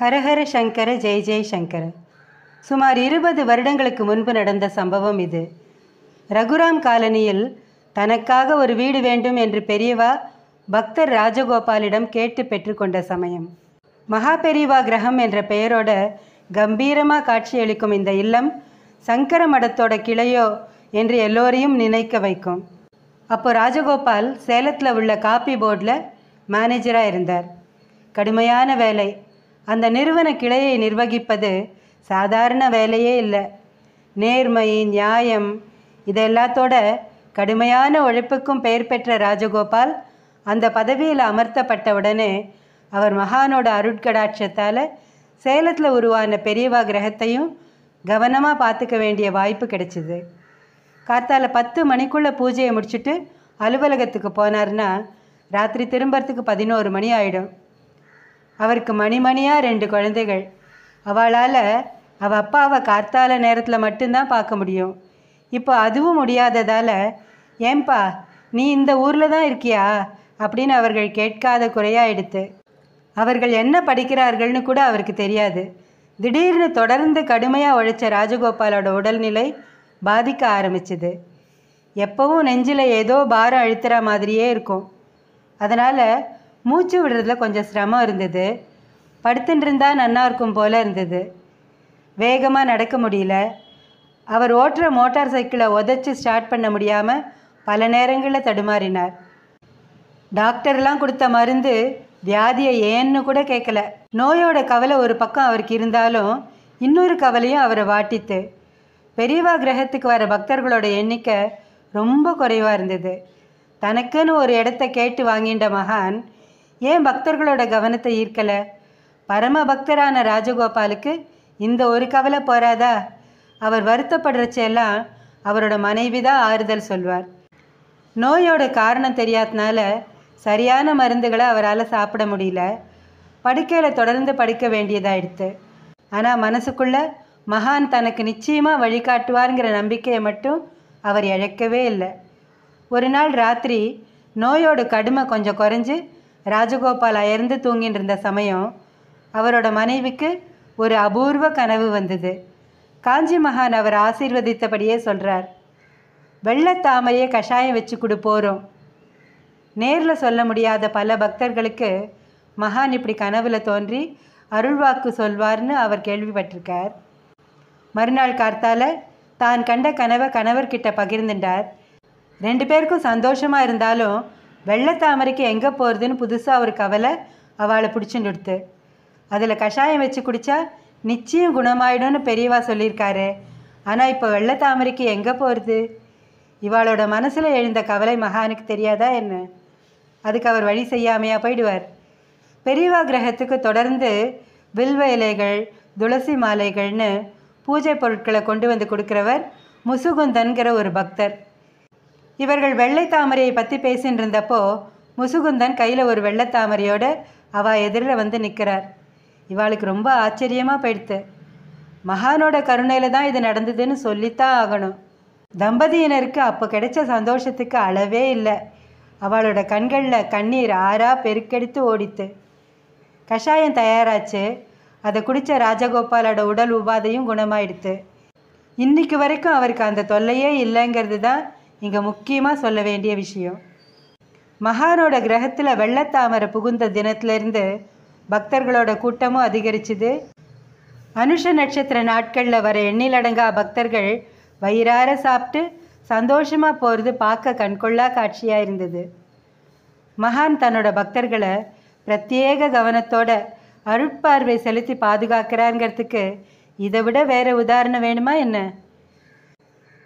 ஹரஹர சங்கர ஜெய் ஜெய் சங்கர சுமார் இருபது வருடங்களுக்கு முன்பு நடந்த சம்பவம் இது ரகுராம் காலனியில் தனக்காக ஒரு வீடு வேண்டும் என்று பெரியவா பக்தர் ராஜகோபாலிடம் கேட்டு பெற்றுக்கொண்ட சமயம் மகா பெரியவா கிரகம் என்ற பெயரோட கம்பீரமாக காட்சியளிக்கும் இந்த இல்லம் சங்கர மடத்தோட கிளையோ என்று எல்லோரையும் நினைக்க வைக்கும் அப்போ ராஜகோபால் சேலத்தில் உள்ள காப்பி போர்டில் மேனேஜராக இருந்தார் கடுமையான வேலை அந்த நிறுவன கிளையை நிர்வகிப்பது சாதாரண வேலையே இல்லை நேர்மை நியாயம் இதெல்லாத்தோட கடுமையான உழைப்புக்கும் பெயர் பெற்ற ராஜகோபால் அந்த பதவியில் அமர்த்தப்பட்ட உடனே அவர் மகானோட அருட்கடாட்சத்தால் சேலத்தில் உருவான பெரியவா கிரகத்தையும் கவனமாக பார்த்துக்க வேண்டிய வாய்ப்பு கிடைச்சிது காத்தால் பத்து மணிக்குள்ளே பூஜையை முடிச்சுட்டு அலுவலகத்துக்கு போனார்னா ராத்திரி திரும்புறதுக்கு பதினோரு மணி ஆகிடும் அவருக்கு மணிமணியாக ரெண்டு குழந்தைகள் அவளால் அவள் அப்பாவை கார்த்தால நேரத்தில் மட்டும்தான் பார்க்க முடியும் இப்போ அதுவும் முடியாததால் ஏன்பா நீ இந்த ஊரில் தான் இருக்கியா அப்படின்னு அவர்கள் கேட்காத குறையாக எடுத்து அவர்கள் என்ன படிக்கிறார்கள்னு கூட அவருக்கு தெரியாது திடீர்னு தொடர்ந்து கடுமையாக உழைச்ச ராஜகோபாலோட உடல்நிலை பாதிக்க ஆரம்பிச்சுது எப்போவும் நெஞ்சில் ஏதோ பாரம் அழுத்துகிற மாதிரியே இருக்கும் அதனால் மூச்சு விடுறதுல கொஞ்சம் சிரமம் இருந்தது படுத்துட்டுருந்தா நன்னா இருக்கும் போல் இருந்தது வேகமாக நடக்க முடியல அவர் ஓட்டுற மோட்டார் சைக்கிளை உதச்சி ஸ்டார்ட் பண்ண முடியாமல் பல நேரங்களில் தடுமாறினார் டாக்டர்லாம் கொடுத்த மருந்து வியாதியை ஏன்னு கூட கேட்கல நோயோட கவலை ஒரு பக்கம் அவருக்கு இருந்தாலும் இன்னொரு கவலையும் அவரை வாட்டித்து பெரியவா கிரகத்துக்கு வர பக்தர்களோட எண்ணிக்கை ரொம்ப குறைவாக இருந்தது தனக்குன்னு ஒரு இடத்த கேட்டு வாங்கின்ற மகான் ஏன் பக்தர்களோட கவனத்தை ஈர்க்கலை பரம பக்தரான ராஜகோபாலுக்கு இந்த ஒரு கவலை போறாதா அவர் வருத்தப்படுறச்செல்லாம் அவரோட மனைவி தான் ஆறுதல் சொல்வார் நோயோட காரணம் தெரியாதனால சரியான மருந்துகளை அவரால் சாப்பிட முடியல படுக்கையில் தொடர்ந்து படிக்க வேண்டியதாயிடுத்து ஆனால் மனசுக்குள்ள மகான் தனக்கு நிச்சயமாக வழிகாட்டுவாருங்கிற நம்பிக்கையை மட்டும் அவர் இழைக்கவே இல்லை ஒரு நாள் ராத்திரி நோயோட கடுமை கொஞ்சம் குறைஞ்சு ராஜகோபால் அயர்ந்து தூங்கின்றிருந்த சமயம் அவரோட மனைவிக்கு ஒரு அபூர்வ கனவு வந்தது காஞ்சி மகான் அவர் ஆசீர்வதித்தபடியே சொல்கிறார் வெள்ளத்தாமரையை கஷாயம் வச்சு கொடு போகிறோம் நேரில் சொல்ல முடியாத பல பக்தர்களுக்கு மகான் இப்படி கனவில் தோன்றி அருள்வாக்கு சொல்வார்னு அவர் கேள்விப்பட்டிருக்கார் மறுநாள் கார்த்தால தான் கண்ட கனவை கணவர்கிட்ட பகிர்ந்துட்டார் ரெண்டு பேருக்கும் சந்தோஷமாக இருந்தாலும் வெள்ளத்தாமரைக்கு எங்கே போகிறதுன்னு புதுசாக ஒரு கவலை அவளை பிடிச்சுன்னு கொடுத்து அதில் கஷாயம் வச்சு குடித்தா நிச்சயம் குணமாயிடும்னு பெரியவா சொல்லியிருக்காரு ஆனால் இப்போ வெள்ளத்தாமரைக்கு எங்கே போகிறது இவாளோட மனசில் எழுந்த கவலை மகானுக்கு தெரியாதா என்ன அதுக்கு அவர் வழி செய்யாமையாக போயிடுவார் பெரியவா கிரகத்துக்கு தொடர்ந்து வில்வ இலைகள் துளசி மாலைகள்னு பூஜை பொருட்களை கொண்டு வந்து கொடுக்குறவர் முசுகுந்தன்கிற ஒரு பக்தர் இவர்கள் வெள்ளை தாமரையை பற்றி பேசின்னு இருந்தப்போ முசுகுந்தன் கையில் ஒரு வெள்ளை தாமரையோடு அவள் எதிரில் வந்து நிற்கிறார் இவாளுக்கு ரொம்ப ஆச்சரியமாக போயிடுத்து மகானோட கருணையில் தான் இது நடந்ததுன்னு சொல்லித்தான் ஆகணும் தம்பதியினருக்கு அப்போ கிடைச்ச சந்தோஷத்துக்கு அளவே இல்லை அவளோட கண்களில் கண்ணீர் ஆறா பெருக்கெடுத்து ஓடித்து கஷாயம் தயாராச்சு அதை குடித்த ராஜகோபாலோட உடல் உபாதையும் குணமாயிடுத்து இன்றைக்கு வரைக்கும் அவருக்கு அந்த தொல்லையே இல்லைங்கிறது தான் இங்கே முக்கியமாக சொல்ல வேண்டிய விஷயம் மகானோட கிரகத்தில் வெள்ளத்தாமரை புகுந்த தினத்திலேருந்து பக்தர்களோட கூட்டமும் அதிகரிச்சுது அனுஷ நட்சத்திர நாட்களில் வர எண்ணிலடங்கா பக்தர்கள் வயிறார சாப்பிட்டு சந்தோஷமாக போகிறது பார்க்க கண்கொள்ளா காட்சியாக இருந்தது மகான் தன்னோட பக்தர்களை பிரத்யேக கவனத்தோட அருட்பார்வை செலுத்தி பாதுகாக்கிறாங்கிறதுக்கு இதை விட வேறு உதாரணம் வேணுமா என்ன